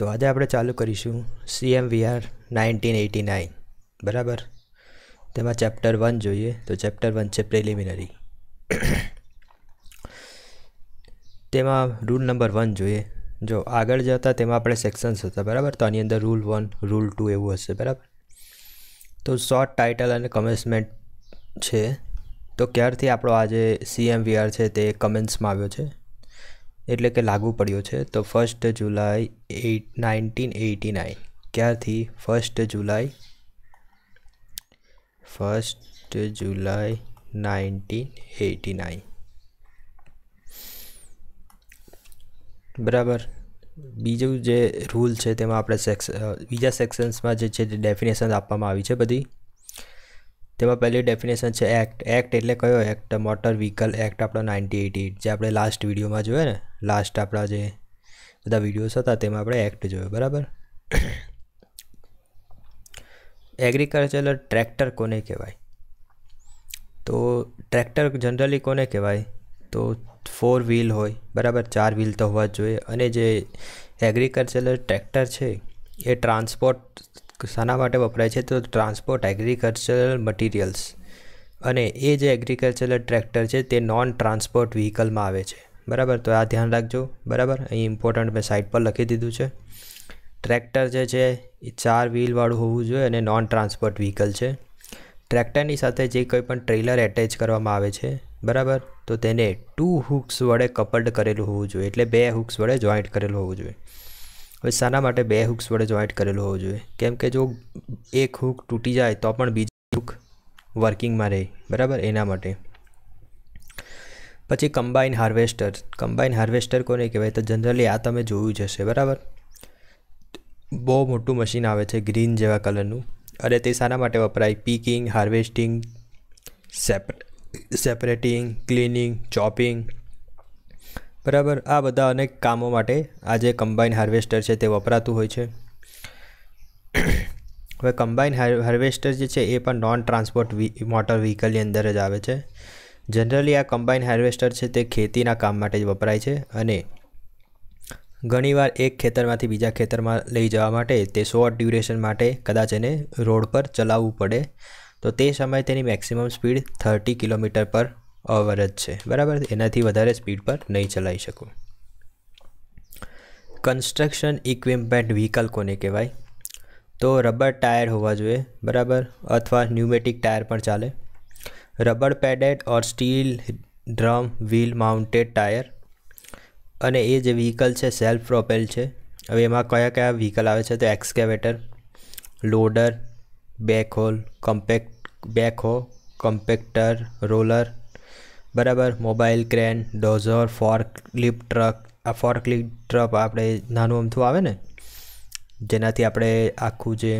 તો આજે આપણે ચાલુ કરીશું સીએમવીઆર નાઇન્ટીન એટી નાઇન બરાબર તેમાં ચેપ્ટર વન જોઈએ તો ચેપ્ટર વન છે પ્રિલિમિનરી તેમાં રૂલ નંબર વન જોઈએ જો આગળ જતા તેમાં આપણે સેક્શન્સ હતા બરાબર તો આની અંદર રૂલ વન રૂલ ટુ એવું હશે બરાબર તો શોર્ટ ટાઇટલ અને કમેન્સમેન્ટ છે તો ક્યારથી આપણો આજે સીએમ વીઆર છે તે કમેન્ટ્સમાં આવ્યો છે એટલે કે લાગુ પડ્યો છે તો first July at nineteen eighty nine ક્યારથી first July first July nineteen eighty nine બરાબર બીજું જે રૂલ છે તેમાં આપણે સેક્સ બીજા સેક્શન્સમાં જે છે ડેફિનેશન આપવામાં આવી છે બધી તેમાં પહેલી ડેફિનેશન છે એક્ટ એક્ટ એટલે કયો એક્ટ મોટર વ્હીકલ એક્ટ આપણો નાઇન્ટી એટી એટ જે આપણે લાસ્ટ વિડીયોમાં જોયો ને લાસ્ટ આપણા જે બધા વિડીયોઝ હતા તેમાં આપણે એક્ટ જોયો બરાબર એગ્રીકલ્ચરલ ટ્રેક્ટર કોને કહેવાય તો ટ્રેક્ટર જનરલી કોને કહેવાય તો ફોર વ્હીલ હોય બરાબર ચાર વ્હીલ તો હોવા જ જોઈએ અને જે એગ્રીકલ્ચરલ ટ્રેક્ટર છે એ ટ્રાન્સપોર્ટ શાના માટે વપરાય છે તો ટ્રાન્સપોર્ટ એગ્રીકલ્ચરલ મટીરિયલ્સ અને એ જે એગ્રીકલ્ચરલ ટ્રેક્ટર છે તે નોન ટ્રાન્સપોર્ટ વ્હીકલમાં આવે છે બરાબર તો આ ધ્યાન રાખજો બરાબર અહીં ઇમ્પોર્ટન્ટ મેં સાઇટ પર લખી દીધું છે ટ્રેક્ટર જે છે એ ચાર વ્હીલવાળું હોવું જોઈએ અને નોન ટ્રાન્સપોર્ટ વ્હીકલ છે ટ્રેક્ટરની સાથે જે કોઈ પણ ટ્રેલર એટેચ કરવામાં આવે છે બરાબર તો તેને ટુ હુક્સ વડે કપલ્ડ કરેલું હોવું જોઈએ એટલે બે હુક્સ વડે જોઈન્ટ કરેલું હોવું જોઈએ હવે શાના માટે બે હુક્સ વડે જોઈન્ટ કરેલો હોવો જોઈએ કેમ કે જો એક હુક તૂટી જાય તો પણ બીજી હુક વર્કિંગમાં રહે બરાબર એના માટે પછી કમ્બાઇન હાર્વેસ્ટર કમ્બાઇન હાર્વેસ્ટર કોને કહેવાય તો જનરલી આ તમે જોયું જ હશે બરાબર બહુ મોટું મશીન આવે છે ગ્રીન જેવા કલરનું અને તે શાના માટે વપરાય picking harvesting separating cleaning chopping બરાબર આ બધા અનેક કામો માટે આ જે કમ્બાઇન હાર્વેસ્ટર છે તે વપરાતું હોય છે હવે કમ્બાઇન હાર્વેસ્ટર જે છે એ પણ નોન ટ્રાન્સપોર્ટ મોટર વ્હીકલની અંદર જ આવે છે જનરલી આ કમ્બાઇન હાર્વેસ્ટર છે તે ખેતીના કામ માટે જ વપરાય છે અને ઘણીવાર એક ખેતરમાંથી બીજા ખેતરમાં લઈ જવા માટે તે શોર્ટ ડ્યુરેશન માટે કદાચ એને રોડ પર ચલાવવું પડે તો તે સમયે તેની મેક્સિમમ સ્પીડ થર્ટી કિલોમીટર પર અવરજ છે બરાબર એનાથી વધારે સ્પીડ પર નહીં ચલાવી શકું કન્સ્ટ્રક્શન ઇક્વિપમેન્ટ વ્હીકલ કોને કહેવાય તો રબર ટાયર હોવા જોઈએ બરાબર અથવા ન્યુમેટિક ટાયર પણ ચાલે rubber padded or steel drum wheel mounted tyre અને એ જે વ્હીકલ છે સેલ્ફ પ્રોપેલ છે હવે એમાં કયા કયા વ્હીકલ આવે છે તો excavator loader backhoe compact backhoe compactor roller બરાબર mobile crane dozer forklift truck આ ફોર્કલિફ્ટ ટ્રક આપણે નાનું અમથું આવે ને જેનાથી આપણે આખું જે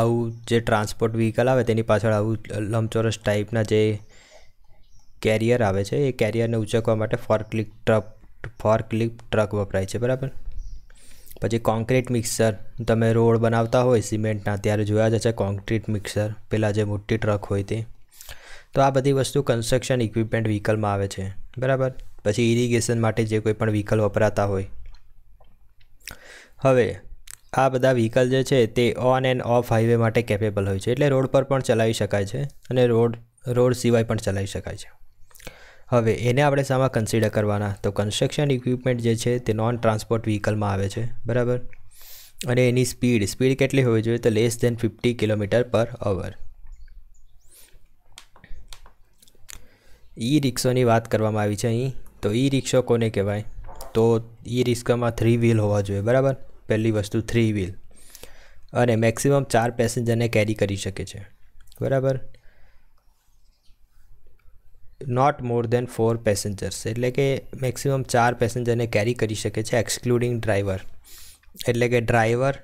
આવું જે ટ્રાન્સપોર્ટ વ્હીકલ આવે તેની પાછળ આવું લંબચોરસ ટાઈપના જે કેરિયર આવે છે એ કેરિયરને ઉચકવા માટે ફોર્કલિક ટ્રક ફોર્કલિફ્ટ ટ્રક વપરાય છે બરાબર પછી કોન્ક્રીટ મિક્સર તમે રોડ બનાવતા હોય સિમેન્ટના ત્યારે જોયા જ છે કોન્ક્રીટ મિક્સર પેલા જે મોટી ટ્રક હોય તે તો આ બધી વસ્તુ કન્સ્ટ્રક્શન ઇક્વિપમેન્ટ વ્હીકલમાં આવે છે બરાબર પછી ઇરિગેશન માટે જે કોઈ પણ વ્હીકલ વપરાતા હોય હવે આ બધા વ્હીકલ જે છે તે ઓન એન્ડ ઓફ હાઈવે માટે કેપેબલ હોય છે એટલે રોડ પર પણ ચલાવી શકાય છે અને રોડ રોડ સિવાય પણ ચલાવી શકાય છે હવે એને આપણે સામાં કન્સિડર કરવાના તો કન્સ્ટ્રક્શન ઇક્વિપમેન્ટ જે છે તે નોન ટ્રાન્સપોર્ટ વ્હીકલમાં આવે છે બરાબર અને એની સ્પીડ સ્પીડ કેટલી હોવી જોઈએ તો લેસ ધેન ફિફ્ટી કિલોમીટર પર અવર ઈ રિક્ષોની વાત કરવામાં આવી છે અહીં તો ઈ રિક્ષો કોને કહેવાય તો ઈ રિક્ષામાં થ્રી વ્હીલ હોવા જોઈએ બરાબર પહેલી વસ્તુ થ્રી વ્હીલ અને મેક્સિમમ ચાર પેસેન્જરને કેરી કરી શકે છે બરાબર not more than four passengers એટલે કે મેક્સિમમ ચાર પેસેન્જરને કેરી કરી શકે છે એક્સક્લુડિંગ ડ્રાઈવર એટલે કે ડ્રાઈવર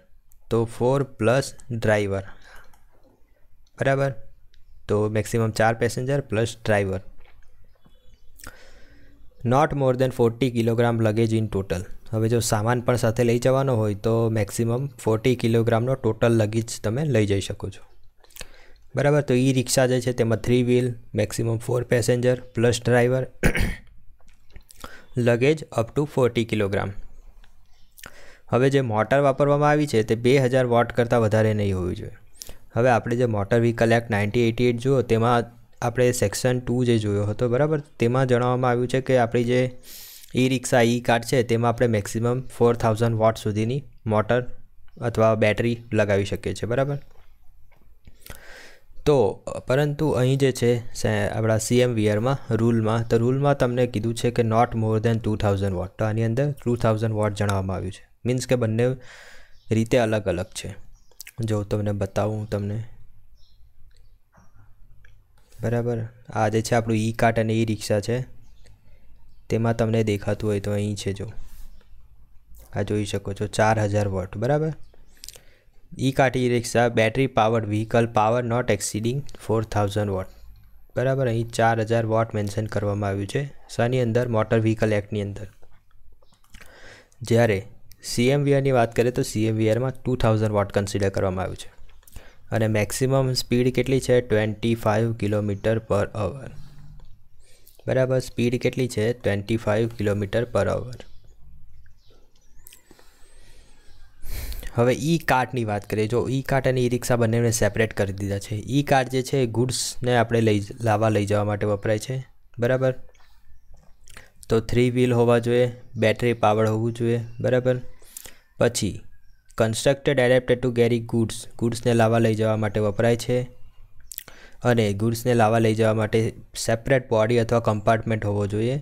તો ફોર પ્લસ ડ્રાઈવર બરાબર તો મેક્સિમમ ચાર passenger plus driver not more than forty kilogram luggage in total હવે જો સામાન પણ સાથે લઈ જવાનો હોય તો મેક્સિમમ ફોર્ટી કિલોગ્રામનો ટોટલ લગેજ તમે લઈ જઈ શકો છો બરાબર તો ઈ રિક્ષા જે છે તેમાં three wheel maximum four passenger plus driver luggage up to forty kilogram હવે જે મોટર વાપરવામાં આવી છે તે બે હજાર વોટ કરતાં વધારે નહીં હોવી જોઈએ હવે આપણે જે motor vehicle act ninety eighty eight જુઓ તેમાં આપણે સેક્શન ટુ જે જોયો હતો બરાબર તેમાં જણાવવામાં આવ્યું છે કે આપણી જે ઈ રિક્ષા ઈ કાર્ડ છે તેમાં આપણે મેક્સિમમ ફોર થાઉઝન્ડ વોટ સુધીની મોટર અથવા બેટરી લગાવી શકીએ છીએ બરાબર તો પરંતુ અહીં જે છે આપણા સીએમ સીએમવીઆરમાં રૂલમાં તો રૂલમાં તમને કીધું છે કે not more than two thousand watt તો આની અંદર ટુ થાઉઝન્ડ વોટ જણાવવામાં આવ્યું છે મીન્સ કે બંને રીતે અલગ અલગ છે જો તમને બતાવું તમને બરાબર આ જે છે આપણું ઈ કાર્ટ અને ઈ રિક્ષા છે તેમાં તમને દેખાતું હોય તો અહીં છે જો આ જોઈ શકો છો ચાર હજાર વોટ બરાબર E cart E rickshaw battery power vehicle power not exceeding four thousand watt બરાબર અહીં ચાર હજાર વોટ મેન્શન કરવામાં આવ્યું છે શાની અંદર મોટર વ્હીકલ એક્ટની અંદર જ્યારે સીએમવીઆરની વાત કરીએ તો સીએમવીઆરમાં ટુ થાઉઝન્ડ વોટ કન્સિડર કરવામાં આવ્યું છે અને મેક્સિમમ સ્પીડ કેટલી છે ટ્વેન્ટી ફાઇવ કિલોમીટર પર અવર બરાબર સ્પીડ કેટલી છે ટ્વેન્ટી ફાઇવ કિલોમીટર પર અવર હવે ઈ કાર્ટની વાત કરીએ જો ઈ કાર્ટ અને ઈ રિક્ષા બંનેને સેપરેટ કરી દીધા છે ઈ કાર્ટ જે છે ગુડ્સને આપણે લઈ લાવવા લઈ જવા માટે વપરાય છે બરાબર તો થ્રી વ્હીલ હોવા જોઈએ બેટરી પાવર હોવું જોઈએ બરાબર પછી constructed adapted to carry goods ગુડ્સને લાવા લઈ જવા માટે વપરાય છે અને ગુડ્સને લાવા લઈ જવા માટે સેપરેટ બોડી અથવા કમ્પાર્ટમેન્ટ હોવો જોઈએ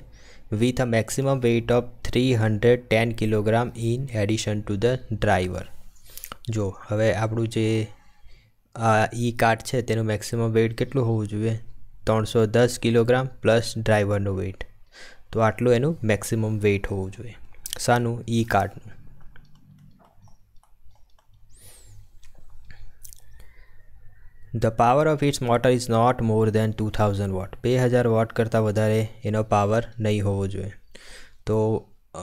with a maximum weight of three hundred ten kilogram in addition to the driver જો હવે આપણું જે આ ઈ કાર્ટ છે તેનું મેક્સિમમ વેઇટ કેટલું હોવું જોઈએ ત્રણસો દસ કિલોગ્રામ પ્લસ ડ્રાઈવરનું વેઇટ તો આટલું એનું મેક્સિમમ વેઇટ હોવું જોઈએ શાનું ઈ કાર્ટનું the power of its motor is not more than two thousand watt બે હજાર વોટ કરતાં વધારે એનો પાવર નહીં હોવો જોઈએ તો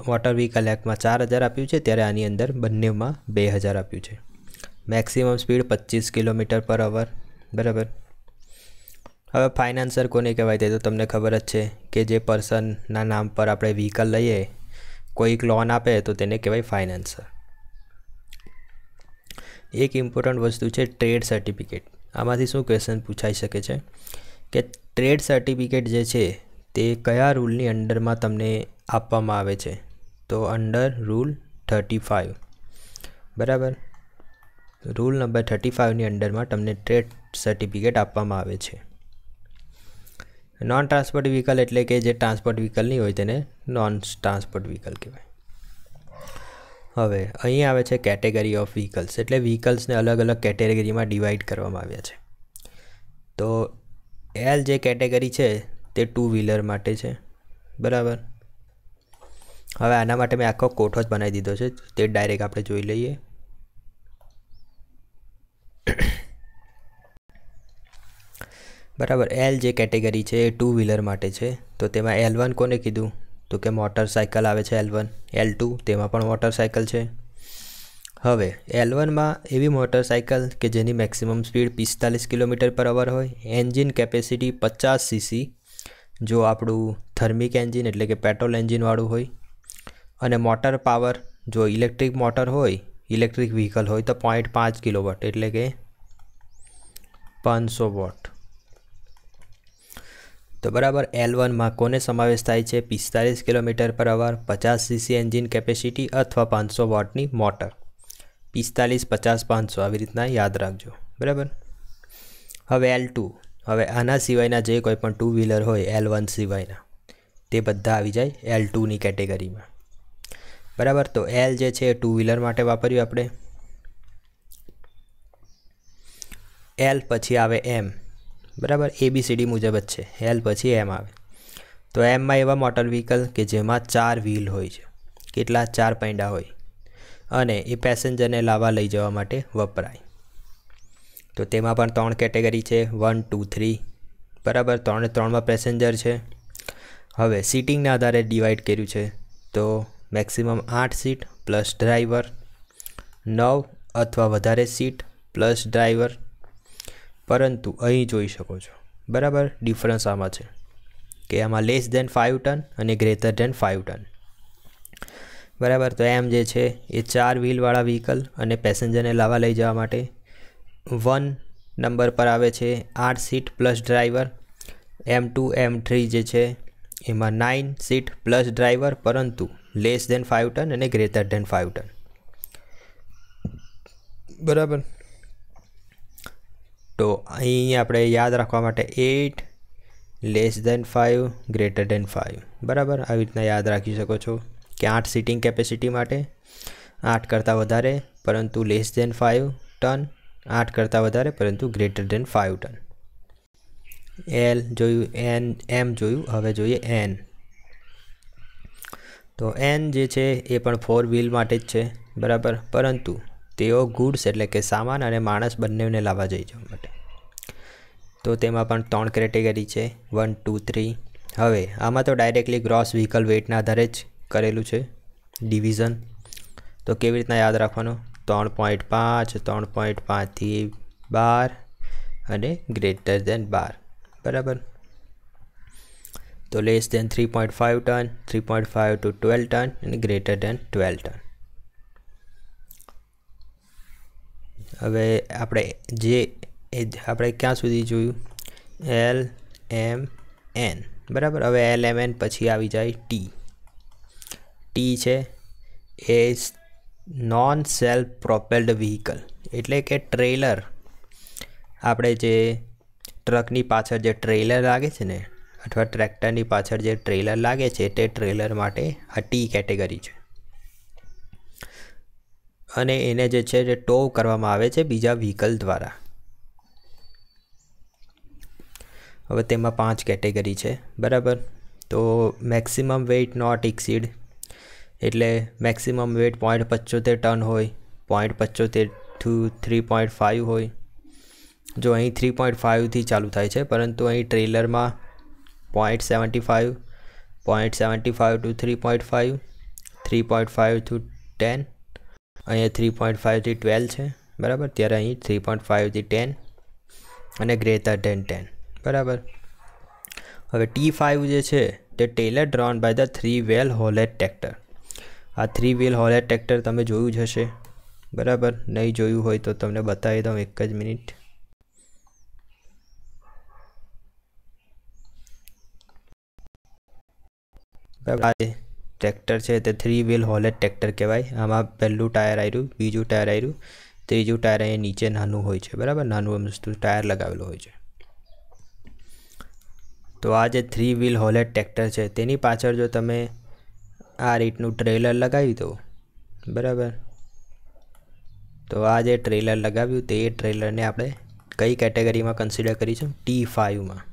મોટર વ્હીકલ એક્ટમાં ચાર હજાર આપ્યું છે ત્યારે આની અંદર બંનેમાં બે હજાર આપ્યું છે મેક્સિમમ સ્પીડ પચીસ કિલોમીટર પર અવર બરાબર હવે ફાઇનાન્સર કોને કહેવાય તે તો તમને ખબર જ છે કે જે પર્સનના નામ પર આપણે વ્હીકલ લઈએ કોઈક લોન આપે તો તેને કહેવાય ફાઇનાન્સર એક ઇમ્પોર્ટન્ટ વસ્તુ છે ટ્રેડ સર્ટિફિકેટ આમાંથી શું ક્વેશ્ચન પૂછાઈ શકે છે કે ટ્રેડ સર્ટિફિકેટ જે છે તે કયા રૂલની અંડરમાં તમને આપવામાં આવે છે તો અંડર રૂલ થર્ટી ફાઇવ બરાબર રૂલ નંબર થર્ટી ફાઇવની અંડરમાં તમને ટ્રેડ સર્ટિફિકેટ આપવામાં આવે છે નોન ટ્રાન્સપોર્ટ વ્હીકલ એટલે કે જે ટ્રાન્સપોર્ટ વ્હીકલ નહીં હોય તેને નોન ટ્રાન્સપોર્ટ વ્હીકલ કહેવાય હવે અહીં આવે છે કેટેગરી ઓફ વ્હીકલ્સ એટલે વ્હીકલ્સને અલગ અલગ કેટેગરીમાં ડિવાઈડ કરવામાં આવ્યા છે તો એલ જે કેટેગરી છે તે ટુ વ્હીલર માટે છે બરાબર હવે આના માટે મેં આખો કોઠો જ બનાવી દીધો છે તે ડાયરેક્ટ આપણે જોઈ લઈએ બરાબર એલ જે કેટેગરી છે એ ટુ વ્હીલર માટે છે તો તેમાં એલ વન કોને કીધું તો કે મોટરસાઇકલ આવે છે એલ વન એલ ટુ તેમાં પણ મોટરસાયકલ છે હવે એલ વનમાં એવી મોટરસાઇકલ કે જેની મેક્સિમમ સ્પીડ પિસ્તાલીસ કિલોમીટર પર અવર હોય એન્જિન કેપેસિટી પચાસ સીસી જો આપણું થર્મિક એન્જિન એટલે કે પેટ્રોલ એન્જિનવાળું હોય અને મોટર પાવર જો ઇલેક્ટ્રિક મોટર હોય ઇલેક્ટ્રિક વ્હીકલ હોય તો પોઈન્ટ પાંચ કિલો વોટ એટલે કે પાંચસો વોટ તો બરાબર એલ વનમાં કોને સમાવેશ થાય છે પિસ્તાલીસ કિલોમીટર પર અવર પચાસ સીસી એન્જિન કેપેસિટી અથવા પાંચસો વોટની મોટર પિસ્તાલીસ પચાસ પાંચસો આવી રીતના યાદ રાખજો બરાબર હવે એલ ટુ હવે આના સિવાયના જે કોઈ પણ ટુ વ્હીલર હોય એલ વન સિવાયના તે બધા આવી જાય એલ ટુની કેટેગરીમાં બરાબર તો એલ જે છે એ ટુ વ્હીલર માટે વાપર્યું આપણે એલ પછી આવે એમ બરાબર એબીસીડી મુજબ જ છે એલ પછી એમ આવે તો એમમાં એવા મોટર વ્હીકલ કે જેમાં ચાર વ્હીલ હોય છે કેટલા ચાર પૈંડા હોય અને એ પેસેન્જરને લાવવા લઈ જવા માટે વપરાય તો તેમાં પણ ત્રણ કેટેગરી છે વન ટુ થ્રી બરાબર ત્રણે ત્રણમાં પેસેન્જર છે હવે સીટિંગના આધારે ડિવાઈડ કર્યું છે તો મેક્સિમમ આઠ સીટ પ્લસ ડ્રાઈવર નવ અથવા વધારે સીટ પ્લસ ડ્રાઈવર પરંતુ અહીં જોઈ શકો છો બરાબર ડિફરન્સ આમાં છે કે આમાં લેસ દેન ફાઇવ ટન અને ગ્રેટર દેન ફાઇવ ટન બરાબર તો એમ જે છે એ ચાર વ્હીલવાળા વ્હીકલ અને પેસેન્જરને લાવવા લઈ જવા માટે વન નંબર પર આવે છે આઠ seat plus driver M two M three જે છે એમાં નાઇન સીટ પ્લસ ડ્રાઈવર પરંતુ લેસ દેન ફાઇવ ટન અને ગ્રેટર દેન ફાઇવ ટન બરાબર તો અહીં આપણે યાદ રાખવા માટે eight less than five greater than five બરાબર આવી રીતના યાદ રાખી શકો છો કે આઠ સીટિંગ કેપેસિટી માટે આઠ કરતાં વધારે પરંતુ લેસ દેન ફાઇવ ટન આઠ કરતાં વધારે પરંતુ greater than five ton L જોયું એન એમ જોયું હવે જોઈએ એન તો એન જે છે એ પણ ફોર વ્હીલ માટે જ છે બરાબર પરંતુ તેઓ ગુડ્સ એટલે કે સામાન અને માણસ બંનેને લાવવા જઈ જવા માટે તો તેમાં પણ ત્રણ કેટેગરી છે વન ટુ થ્રી હવે આમાં તો ડાયરેક્ટલી ગ્રોસ વ્હીકલ વેઇટના આધારે જ કરેલું છે ડિવિઝન તો કેવી રીતના યાદ રાખવાનું ત્રણ પોઈન્ટ પાંચ ત્રણ પોઈન્ટ પાંચથી બાર અને ગ્રેટર દેન બાર બરાબર તો less than three point five ton three point five to twelve ton અને ગ્રેટર દેન ટ્વેલ્વ ટન હવે આપણે જે આપણે ક્યાં સુધી જોયું એલ એમ એન બરાબર હવે એલ એમ એન પછી આવી જાય ટી ટી છે એ નોન સેલ્ફ પ્રોપેલ્ડ વ્હીકલ એટલે કે ટ્રેલર આપણે જે ટ્રકની પાછળ જે ટ્રેલર લાગે છે ને અથવા ટ્રેક્ટરની પાછળ જે ટ્રેલર લાગે છે તે ટ્રેલર માટે આ ટી કેટેગરી છે અને એને જે છે તે ટો કરવામાં આવે છે બીજા વ્હીકલ દ્વારા હવે તેમાં પાંચ કેટેગરી છે બરાબર તો મેક્સિમમ વેઇટ નોટ એક્સીડ એટલે મેક્સિમમ વેઇટ પોઈન્ટ પચોતેર ટન હોય પોઈન્ટ પચોતેર ટુ થ્રી પોઈન્ટ ફાઇવ હોય જો અહીં થ્રી પોઈન્ટ ફાઇવથી ચાલુ થાય છે પરંતુ અહીં ટ્રેલરમાં point seventy five point seventy five to three point five three point five to ten અહીંયા થ્રી પોઈન્ટ ફાઇવથી ટ્વેલ્વ છે બરાબર ત્યારે અહીં થ્રી પોઈન્ટ ફાઇવથી ટેન અને ગ્રેટર ધેન ટેન બરાબર હવે ટી ફાઇવ જે છે તે trailer drawn by the three wheel હોલેટ ટ્રેક્ટર આ થ્રી વ્હીલ હોલેટ ટ્રેક્ટર તમે જોયું જ હશે બરાબર નહીં જોયું હોય તો તમને બતાવી દઉં એક જ મિનિટ બરાબર ટ્રેક્ટર છે તે થ્રી વ્હીલ હોલેટ ટ્રેક્ટર કહેવાય આમાં પહેલું ટાયર આવ્યું બીજું ટાયર આવ્યું ત્રીજું ટાયર અહીંયા નીચે નાનું હોય છે બરાબર નાનું એમ ટાયર લગાવેલું હોય છે તો આ જે થ્રી વ્હીલ હોલેટ ટ્રેક્ટર છે તેની પાછળ જો તમે આ રીતનું ટ્રેલર લગાવી દો બરાબર તો આ જે ટ્રેલર લગાવ્યું તે ટ્રેલરને આપણે કઈ કેટેગરીમાં કન્સિડર કરીશું ટી ફાઇવમાં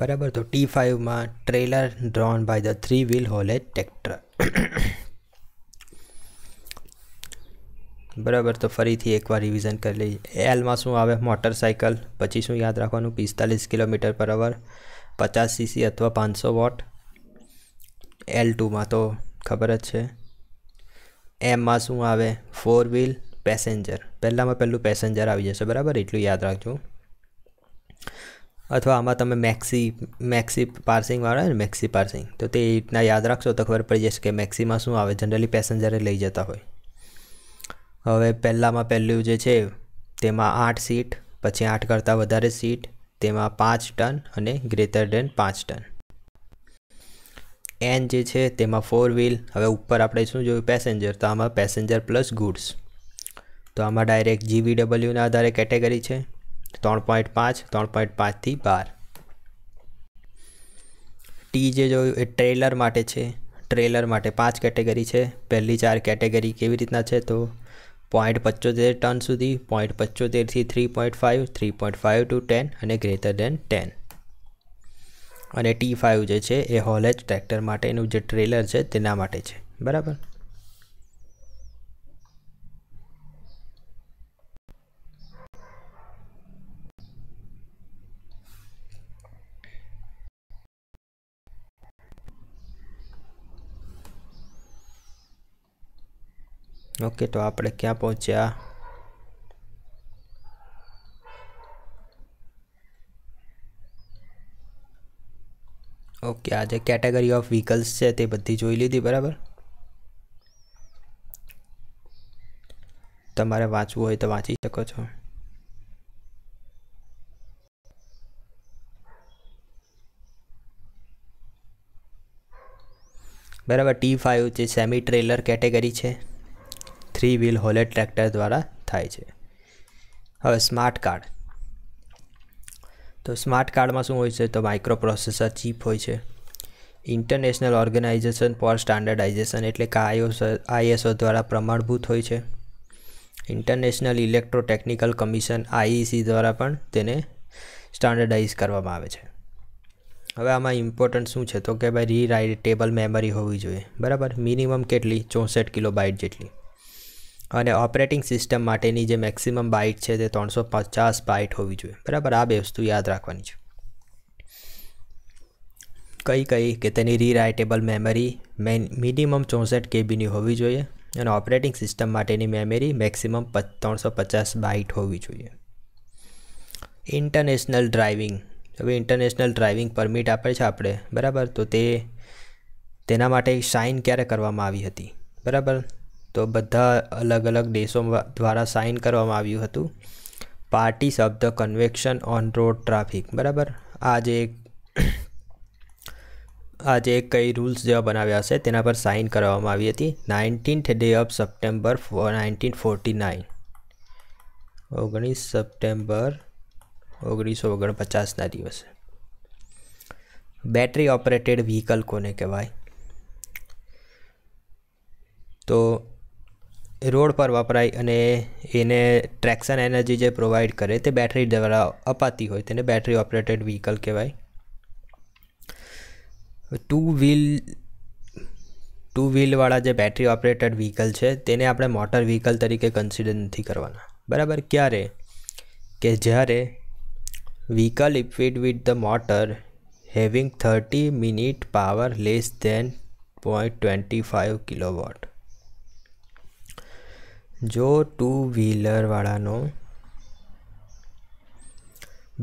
બરાબર તો ટી ફાઇવમાં trailer drawn by the three wheel haulage tractor બરાબર તો ફરીથી એકવાર રિવિઝન કરી લઈએ એલમાં શું આવે મોટરસાઇકલ પછી શું યાદ રાખવાનું પિસ્તાલીસ કિલોમીટર પર અવર પચાસ સીસી અથવા પાંચસો વોટ એલ ટુમાં તો ખબર જ છે એમમાં શું આવે ફોર વ્હીલ પેસેન્જર પહેલાંમાં પહેલું પેસેન્જર આવી જશે બરાબર એટલું યાદ રાખજો અથવા આમાં તમે મેક્સી મેક્સી પાર્સિંગવાળા ને મેક્સી પાર્સિંગ તો તે રીતના યાદ રાખશો તો ખબર પડી જશે કે મેક્સીમાં શું આવે જનરલી પેસેન્જરે લઈ જતા હોય હવે પહેલાંમાં પહેલું જે છે તેમાં આઠ સીટ પછી આઠ કરતાં વધારે સીટ તેમાં પાંચ ટન અને ગ્રેટર દેન પાંચ ટન એન જે છે તેમાં ફોર વ્હીલ હવે ઉપર આપણે શું જોયું પેસેન્જર તો આમાં પેસેન્જર પ્લસ ગુડ્સ તો આમાં ડાયરેક્ટ જીવીડબલ્યુના આધારે કેટેગરી છે ત્રણ પોઈન્ટ પાંચ ત્રણ પોઈન્ટ પાંચથી બાર ટી જે જોયું એ ટ્રેલર માટે છે ટ્રેલર માટે પાંચ કેટેગરી છે પહેલી ચાર કેટેગરી કેવી રીતના છે તો પોઈન્ટ પચોતેર ટન સુધી પોઈન્ટ પચોતેરથી three point five three point five to ten અને ગ્રેટર દેન ટેન અને ટી ફાઇવ જે છે એ હોલેજ ટ્રેક્ટર માટેનું જે ટ્રેલર છે તેના માટે છે બરાબર ઓકે તો આપણે ક્યાં પહોંચ્યા ઓકે આ જે કેટેગરી ઓફ વ્હીકલ્સ છે તે બધી જોઈ લીધી બરાબર તમારે વાંચવું હોય તો વાંચી શકો છો બરાબર ટી ફાઇવ જે સેમી ટ્રેલર કેટેગરી છે થ્રી વ્હીલ હોલેટ ટ્રેક્ટર દ્વારા થાય છે હવે સ્માર્ટ કાર્ડ તો સ્માર્ટ કાર્ડમાં શું હોય છે તો માઇક્રો પ્રોસેસર ચીપ હોય છે ઇન્ટરનેશનલ ઓર્ગેનાઇઝેશન ફોર સ્ટાન્ડર્ડાઇઝેશન એટલે કે આઈઓસો આઈએસઓ દ્વારા પ્રમાણભૂત હોય છે ઇન્ટરનેશનલ ઇલેક્ટ્રોટેકનિકલ કમિશન આઈઈસી દ્વારા પણ તેને સ્ટાન્ડર્ડાઇઝ કરવામાં આવે છે હવે આમાં ઇમ્પોર્ટન્ટ શું છે તો કે ભાઈ રીરાઇટેબલ મેમરી હોવી જોઈએ બરાબર મિનિમમ કેટલી ચોસઠ કિલો બાઇટ જેટલી અને ઓપરેટિંગ સિસ્ટમ માટેની જે મેક્સિમમ બાઇટ છે તે ત્રણસો પચાસ બાઇટ હોવી જોઈએ બરાબર આ બે વસ્તુ યાદ રાખવાની છે કઈ કઈ કે તેની રીરાઇટેબલ મેમરી મિનિમમ ચોસઠ કેબીની હોવી જોઈએ અને ઓપરેટિંગ સિસ્ટમ માટેની મેમરી મેક્સિમમ ત્રણસો પચાસ બાઇટ હોવી જોઈએ ઇન્ટરનેશનલ ડ્રાઇવિંગ હવે ઇન્ટરનેશનલ ડ્રાઇવિંગ પરમિટ આપે છે આપણે બરાબર તો તે તેના માટે સાઇન ક્યારે કરવામાં આવી હતી બરાબર તો બધા અલગ અલગ દેશો દ્વારા સાઇન કરવામાં આવ્યું હતું parties of the convention on road traffic બરાબર આજે એક આજે એક કઈ રૂલ્સ જેવા બનાવ્યા હશે તેના પર સાઇન કરવામાં આવી હતી nineteenth day of September nineteen forty nine ઓગણીસ સપ્ટેમ્બર ઓગણીસો ઓગણપચાસના દિવસે બેટરી ઓપરેટેડ વ્હીકલ કોને કહેવાય તો રોડ પર વપરાય અને એને ટ્રેક્શન એનર્જી જે પ્રોવાઈડ કરે તે બેટરી દ્વારા અપાતી હોય તેને બેટરી ઓપરેટેડ વ્હીકલ કહેવાય ટુ વ્હીલ ટુ વ્હીલવાળા જે બેટરી ઓપરેટેડ વ્હીકલ છે તેને આપણે મોટર વ્હીકલ તરીકે કન્સિડર નથી કરવાના બરાબર ક્યારે કે જ્યારે vehicle equipped with the motor having thirty minute power less than point twenty five kilowatt જો ટુ વ્હીલરવાળાનો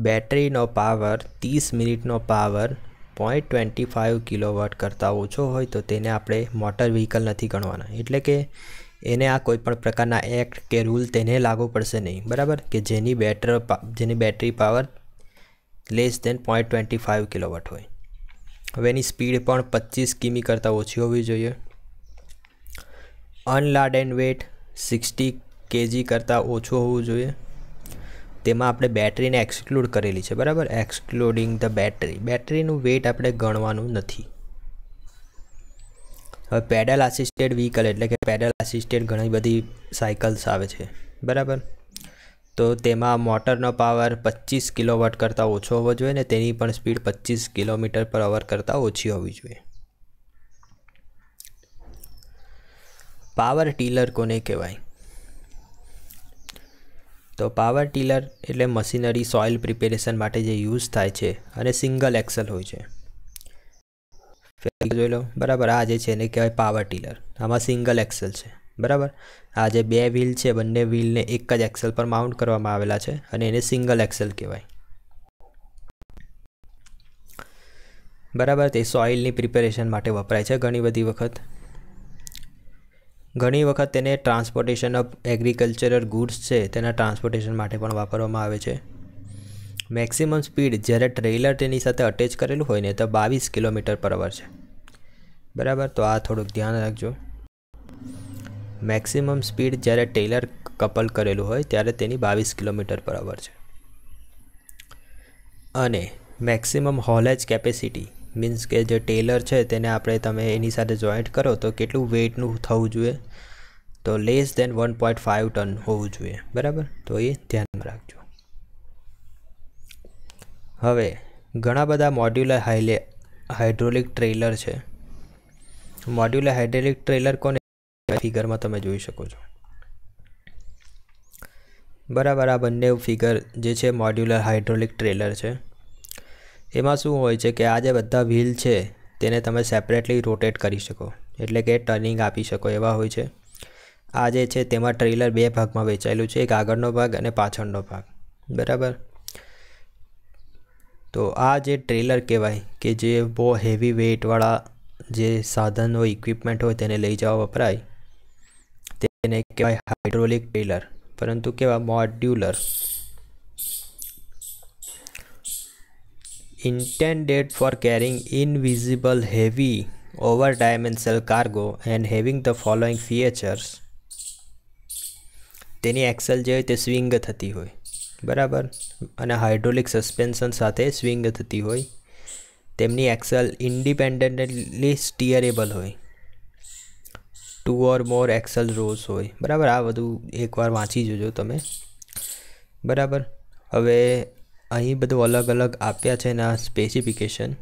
બેટરીનો પાવર ત્રીસ મિનિટનો power point twenty five kilowatt કરતાં ઓછો હોય તો તેને આપણે મોટર વ્હીકલ નથી ગણવાના એટલે કે એને આ કોઈપણ પ્રકારના એક્ટ કે રૂલ તેને લાગુ પડશે નહીં બરાબર કે જેની બેટર જેની battery power less than point twenty five kilowatt હોય હવે એની સ્પીડ પણ પચીસ કિમી કરતાં ઓછી હોવી જોઈએ unladen weight sixty KG કરતાં ઓછું હોવું જોઈએ તેમાં આપણે બેટરીને એક્સક્લુડ કરેલી છે બરાબર એક્સક્લુડિંગ ધ બેટરી બેટરીનું વેટ આપણે ગણવાનું નથી હવે પેડલ આસિસ્ટેડ વ્હીકલ એટલે કે પેડલ આસિસ્ટેડ ઘણી બધી સાયકલ્સ આવે છે બરાબર તો તેમાં મોટરનો પાવર પચીસ કિલોવોટ કરતાં ઓછો હોવો જોઈએ ને તેની પણ સ્પીડ પચીસ કિલોમીટર પર અવર કરતાં ઓછી હોવી જોઈએ પાવર ટીલર કોને કહેવાય તો પાવર ટીલર એટલે મશીનરી સોઇલ પ્રિપેરેશન માટે જે યુઝ થાય છે અને સિંગલ એક્સલ હોય છે જોઈ લો બરાબર આ જે છે એને કહેવાય પાવર ટીલર આમાં સિંગલ એક્સલ છે બરાબર આ જે બે વ્હીલ છે બંને વ્હીલને એક જ એક્સલ પર માઉન્ટ કરવામાં આવેલા છે અને એને સિંગલ એક્સલ કહેવાય બરાબર તે સોઇલની પ્રિપેરેશન માટે વપરાય છે ઘણી બધી વખત ઘણી વખત તેને ટ્રાન્સપોર્ટેશન ઓફ એગ્રીકલ્ચરલ ગુડ્સ છે તેના ટ્રાન્સપોર્ટેશન માટે પણ વાપરવામાં આવે છે મેક્સિમમ સ્પીડ જ્યારે ટ્રેલર તેની સાથે અટેચ કરેલું હોય ને તો બાવીસ કિલોમીટર પર અવર છે બરાબર તો આ થોડુંક ધ્યાન રાખજો મેક્સિમમ સ્પીડ જ્યારે ટ્રેલર કપલ કરેલું હોય ત્યારે તેની બાવીસ કિલોમીટર પર અવર છે અને મેક્સિમમ હોલેજ કેપેસિટી મીન્સ કે જે ટેલર છે તેને આપણે તમે એની સાથે જોઈન્ટ કરો તો કેટલું વેઇટનું થવું જોઈએ તો less than one point five ton હોવું જોઈએ બરાબર તો એ ધ્યાનમાં રાખજો હવે ઘણા બધા મોડ્યુલર હાઇલે હાઇડ્રોલિક ટ્રેલર છે મોડ્યુલર હાઇડ્રોલિક ટ્રેલર કોને ફિગરમાં તમે જોઈ શકો છો બરાબર આ બંને ફિગર જે છે મોડ્યુલર હાઇડ્રોલિક ટ્રેલર છે એમાં શું હોય છે કે આ જે બધા વ્હીલ છે તેને તમે સેપરેટલી રોટેટ કરી શકો એટલે કે ટર્નિંગ આપી શકો એવા હોય છે આ જે છે તેમાં ટ્રેલર બે ભાગમાં વેચાયેલું છે એક આગળનો ભાગ અને પાછળનો ભાગ બરાબર તો આ જે ટ્રેલર કહેવાય કે જે બહુ હેવી વેઇટવાળા જે સાધનો ઇક્વિપમેન્ટ હોય તેને લઈ જવા વપરાય તેને કહેવાય હાઇડ્રોલિક ટ્રેલર પરંતુ કેવા modular intended for carrying invisible heavy over dimensional cargo and having the following features તેની એક્સેલ જે હોય તે સ્વિંગ થતી હોય બરાબર અને હાઇડ્રોલિક સસ્પેન્શન સાથે સ્વિંગ થતી હોય તેમની એક્સેલ ઇન્ડિપેન્ડન્ટલી સ્ટીયરેબલ હોય two or more axle rows હોય બરાબર આ બધું એકવાર વાંચી જોજો તમે બરાબર હવે અહીં બધું અલગ અલગ આપ્યા છે એના સ્પેસિફિકેશન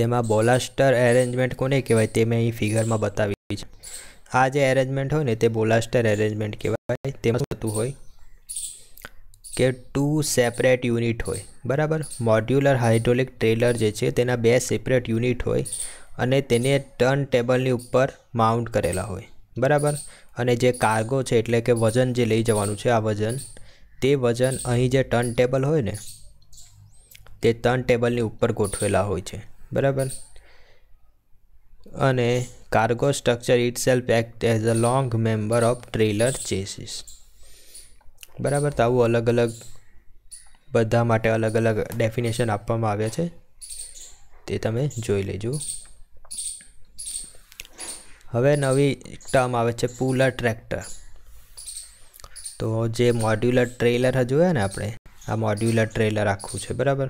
તેમાં બોલાસ્ટર એરેન્જમેન્ટ કોને કહેવાય તે મેં અહીં ફિગરમાં બતાવી છે આ જે એરેન્જમેન્ટ હોય ને તે બોલાસ્ટર એરેન્જમેન્ટ કહેવાય તેમાં થતું હોય કે ટુ સેપરેટ યુનિટ હોય બરાબર મોડ્યુલર હાઇડ્રોલિક ટ્રેલર જે છે તેના બે સેપરેટ યુનિટ હોય અને તેને ટર્ન ટેબલની ઉપર માઉન્ટ કરેલા હોય બરાબર અને જે કાર્ગો છે એટલે કે વજન જે લઈ જવાનું છે આ વજન તે વજન અહીં જે ટર્ન ટેબલ હોય ને તે ટર્ન ટેબલની ઉપર ગોઠવેલા હોય છે બરાબર અને cargo structure itself act as a long member of trailer chassis બરાબર તો આવું અલગ અલગ બધા માટે અલગ અલગ ડેફિનેશન આપવામાં આવ્યા છે તે તમે જોઈ લેજો હવે નવી ટર્મ આવે છે પુલર ટ્રેક્ટર તો જે મોડ્યુલર ટ્રેલર જોયા ને આપણે આ મોડ્યુલર ટ્રેલર આખું છે બરાબર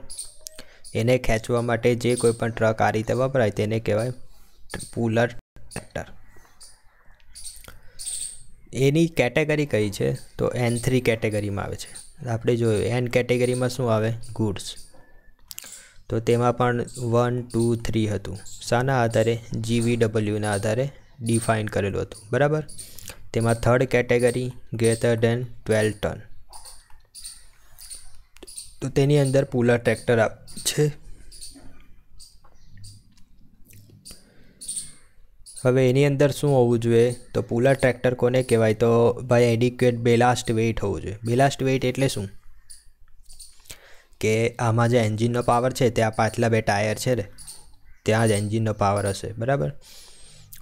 એને ખેંચવા માટે જે કોઈ પણ ટ્રક આ રીતે વપરાય તેને કહેવાય પુલર ટ્રેક્ટર એની કેટેગરી કઈ છે તો એન થ્રી કેટેગરીમાં આવે છે આપણે જોયું એન કેટેગરીમાં શું આવે ગુડ્સ તો તેમાં પણ વન ટુ થ્રી હતું શાના આધારે જીવીડબલ્યુના આધારે ડિફાઇન કરેલું હતું બરાબર તેમાં third category greater than twelve ton તો તેની અંદર પુલર ટ્રેક્ટર આપ છે હવે એની અંદર શું હોવું જોઈએ તો પુલર ટ્રેક્ટર કોને કહેવાય તો ભાઈ એડિક્યુએટ બેલાસ્ટ વેઇટ હોવું જોઈએ બેલાસ્ટ વેઇટ એટલે શું કે આમાં જે એન્જિનનો પાવર છે ત્યાં પાછલા બે ટાયર છે ને ત્યાં જ એન્જિનનો પાવર હશે બરાબર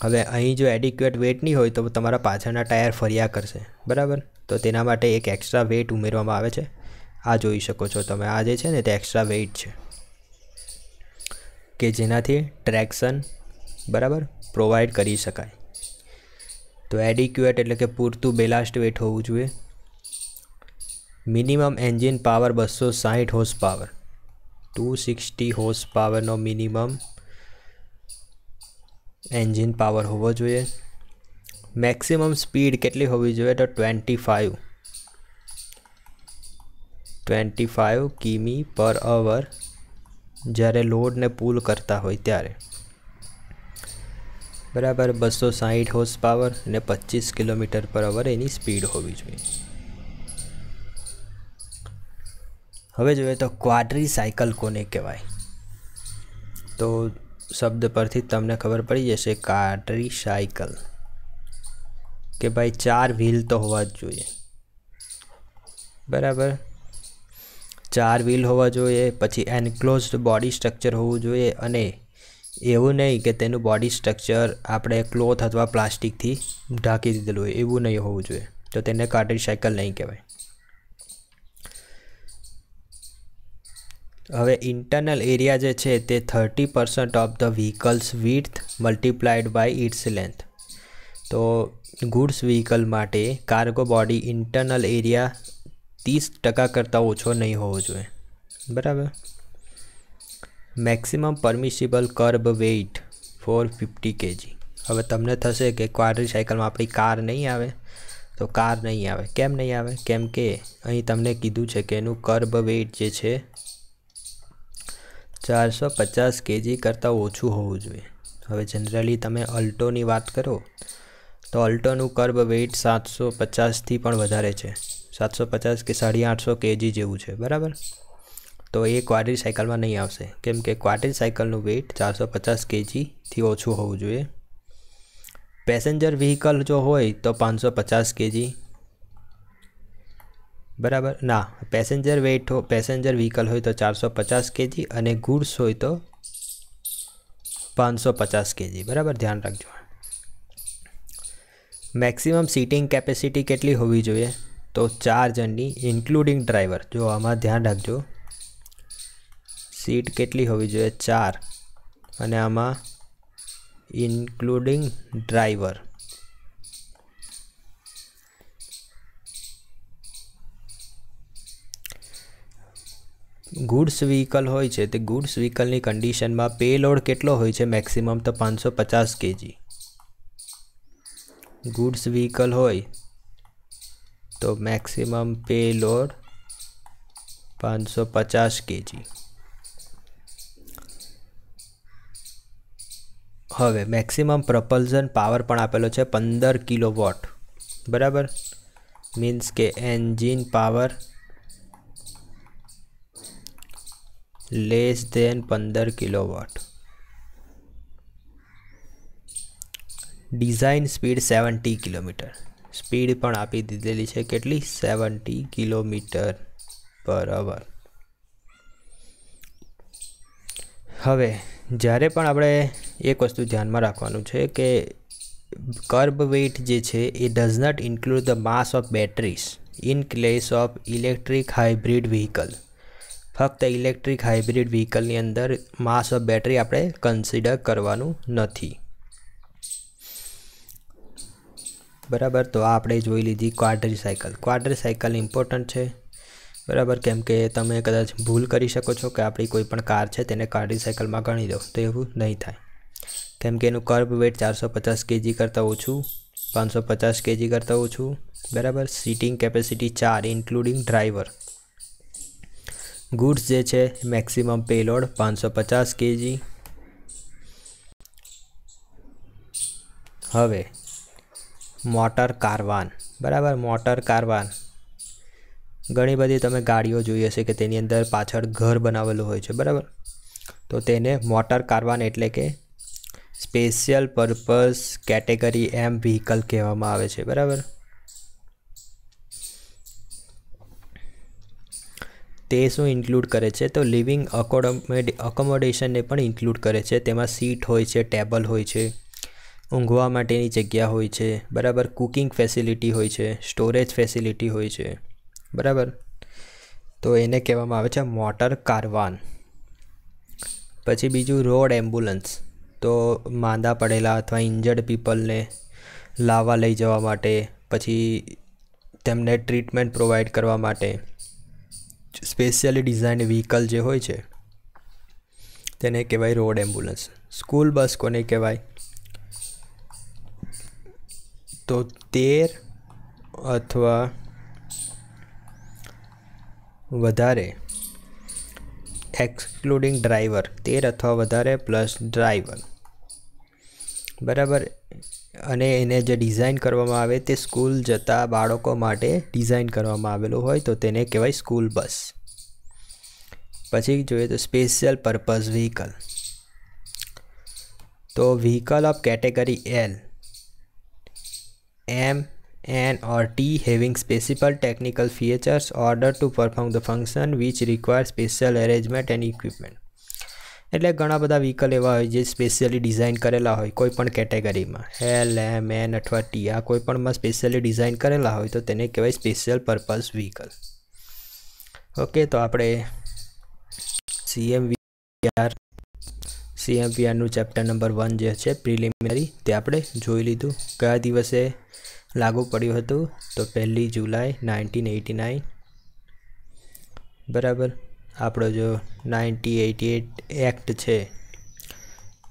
હવે અહીં જો એડિક્યુએટ વેટ નહીં હોય તો તમારા પાછળના ટાયર ફર્યા કરશે બરાબર તો તેના માટે એક એક્સ્ટ્રા વેટ ઉમેરવામાં આવે છે આ જોઈ શકો છો તમે આ જે છે ને તે એક્સ્ટ્રા વેઇટ છે કે જેનાથી ટ્રેક્શન બરાબર પ્રોવાઈડ કરી શકાય તો એડિક્યુએટ એટલે કે પૂરતું બેલાસ્ટ વેટ હોવું જોઈએ મિનિમમ એન્જિન પાવર બસો સાહીઠ horse power two sixty horse પાવરનો મિનિમમ એન્જિન પાવર હોવો જોઈએ મેક્સિમમ સ્પીડ કેટલી હોવી જોઈએ તો ટ્વેન્ટી ફાઇવ ટ્વેન્ટી ફાઇવ કિમી પર અવર જ્યારે લોડને પુલ કરતા હોય ત્યારે બરાબર બસો સાહીઠ હોર્સ પાવર અને પચીસ કિલોમીટર પર અવર એની સ્પીડ હોવી જોઈએ હવે જોઈએ તો ક્વાડ્રી સાયકલ કોને કહેવાય તો શબ્દ પરથી તમને ખબર પડી જશે કાટરી સાયકલ કે ભાઈ ચાર વ્હીલ તો હોવા જ જોઈએ બરાબર ચાર વ્હીલ હોવા જોઈએ પછી એનક્લોઝડ બોડી સ્ટ્રક્ચર હોવું જોઈએ અને એવું નહીં કે તેનું બોડી સ્ટ્રક્ચર આપણે ક્લોથ અથવા પ્લાસ્ટિકથી ઢાંકી દીધેલું હોય એવું નહીં હોવું જોઈએ તો તેને કાટરી સાયકલ નહીં કહેવાય હવે ઇન્ટરનલ એરિયા જે છે તે thirty percent of the vehicles with multiplied by its length તો ગુડ્સ વ્હીકલ માટે કાર્ગો બોડી ઇન્ટરનલ એરિયા તીસ ટકા કરતાં ઓછો નહીં હોવો જોઈએ બરાબર maximum permissible kerb weight four fifty KG હવે તમને થશે કે ક્વાડ્રી ક્વાડ્રીસાયકલમાં આપણી કાર નહીં આવે તો કાર નહીં આવે કેમ નહીં આવે કેમ કે અહીં તમને કીધું છે કે એનું કર્બ વેઇટ જે છે ચારસો પચાસ કેજી કરતાં ઓછું હોવું જોઈએ હવે જનરલી તમે અલ્ટોની વાત કરો તો અલ્ટોનું કર્બ વેઇટ સાતસો પચાસથી પણ વધારે છે સાતસો પચાસ કે સાડી આઠસો કેજી જેવું છે બરાબર તો એ ક્વાટરી સાયકલમાં નહીં આવશે કેમ કે ક્વાર્ટર સાયકલનું વેઇટ ચારસો પચાસ કેજીથી ઓછું હોવું જોઈએ પેસેન્જર વ્હીકલ જો હોય તો પાંચસો પચાસ કેજી બરાબર ના પેસેન્જર વેઇટ હો પેસેન્જર વ્હીકલ હોય તો ચારસો પચાસ કેજી અને ગુડ્સ હોય તો પાંચસો પચાસ કેજી બરાબર ધ્યાન રાખજો મેક્સિમમ સીટિંગ કેપેસિટી કેટલી હોવી જોઈએ તો ચાર જણની ઇન્ક્લુડિંગ ડ્રાઈવર જો આમાં ધ્યાન રાખજો સીટ કેટલી હોવી જોઈએ ચાર અને આમાં ઇન્ક્લુડિંગ ડ્રાઈવર ગુડ્સ વ્હીકલ હોય છે તે ગુડ્સ વ્હીકલની કન્ડિશનમાં પે લોડ કેટલો હોય છે મેક્સિમમ તો પાંચસો પચાસ કેજી ગુડ્સ વ્હીકલ હોય તો મેક્સિમમ પેલોડ પાંચસો પચાસ કેજી હવે મેક્સિમમ પ્રપલ્ઝન પાવર પણ આપેલો છે પંદર કિલો વોટ બરાબર મીન્સ કે એન્જિન પાવર લેસ દેન પંદર kilowatt design speed seventy kilometre speed પણ આપી દીધેલી છે કેટલી સેવન્ટી કિલોમીટર પર અવર હવે જ્યારે પણ આપણે એક વસ્તુ ધ્યાનમાં રાખવાનું છે કે કર્બ વેઇટ જે છે એ does not include the mass of batteries in case of electric hybrid vehicle ફક્ત ઇલેક્ટ્રિક હાઇબ્રિડ વ્હીકલની અંદર માસ ઓફ બેટરી આપણે કન્સિડર કરવાનું નથી બરાબર તો આપણે જોઈ લીધી quadricycle quadricycle important છે બરાબર કેમ કે તમે કદાચ ભૂલ કરી શકો છો કે આપણી કોઈ પણ કાર છે તેને ક્વાડ્રી સાયકલમાં ગણી દો તો એવું નહીં થાય કેમ કે એનું કર્બ વેટ ચારસો પચાસ કેજી કરતાં ઓછું પાંચસો પચાસ કેજી કરતાં ઓછું બરાબર સીટિંગ કેપેસિટી ચાર ઇન્ક્લુડિંગ ડ્રાઈવર ગુડ્સ જે છે મેક્સિમમ પેલોડ પાંચસો પચાસ કેજી હવે મોટર કારવાન બરાબર મોટર કારવાન ઘણી બધી તમે ગાડીઓ જોઈ હશે કે તેની અંદર પાછળ ઘર બનાવેલું હોય છે બરાબર તો તેને મોટર કારવાન એટલે કે special purpose category M vehicle કહેવામાં આવે છે બરાબર તે શું ઇન્ક્લુડ કરે છે તો લિવિંગ અકોમોડેશનને પણ ઇન્ક્લુડ કરે છે તેમાં સીટ હોય છે ટેબલ હોય છે ઊંઘવા માટેની જગ્યા હોય છે બરાબર કુકિંગ ફેસિલિટી હોય છે સ્ટોરેજ ફેસિલિટી હોય છે બરાબર તો એને કહેવામાં આવે છે મોટર કારવાન પછી બીજું રોડ એમ્બ્યુલન્સ તો માંદા પડેલા અથવા ઇન્જર્ડ પીપલને લાવવા લઈ જવા માટે પછી તેમને ટ્રીટમેન્ટ પ્રોવાઈડ કરવા માટે સ્પેશિયલી ડિઝાઇન વ્હીકલ જે હોય છે તેને કહેવાય રોડ એમ્બ્યુલન્સ સ્કૂલ બસ કોને કહેવાય તો તેર અથવા વધારે એક્સક્લુડિંગ ડ્રાઈવર તેર અથવા વધારે પ્લસ ડ્રાઈવર બરાબર અને એને જે ડિઝાઇન કરવામાં આવે તે સ્કૂલ જતા બાળકો માટે ડિઝાઇન કરવામાં આવેલું હોય તો તેને કહેવાય સ્કૂલ બસ પછી જોઈએ તો સ્પેશિયલ પર્પઝ વ્હીકલ તો vehicle of category L M, N or T having special technical features ordered to perform the function which requires special arrangement and equipment. એટલે ઘણા બધા વ્હીકલ એવા હોય જે સ્પેશિયલી ડિઝાઇન કરેલા હોય કોઈ પણ કેટેગરીમાં એલ એમ એન અથવા ટીઆ કોઈ પણમાં સ્પેશિયલી ડિઝાઇન કરેલા હોય તો તેને કહેવાય સ્પેશિયલ પર્પઝ વ્હીકલ ઓકે તો આપણે સીએમ વીઆર સીએમપીઆરનું ચેપ્ટર નંબર વન જે છે પ્રિલિમિનરી તે આપણે જોઈ લીધું કયા દિવસે લાગુ પડ્યું હતું તો પહેલી જુલાઈ નાઇન્ટીન એટી નાઇન બરાબર આપણો જો નાઇન્ટી એટી એટ એક્ટ છે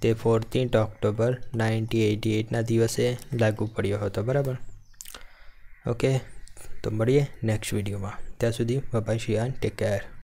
તે ફોર્ટીન્થ ઓક્ટોબર નાઇન્ટી એટી એટના દિવસે લાગુ પડ્યો હતો બરાબર ઓકે તો મળીએ નેક્સ્ટ વિડીયોમાં ત્યાં સુધી બાય શિયાન ટેક કેર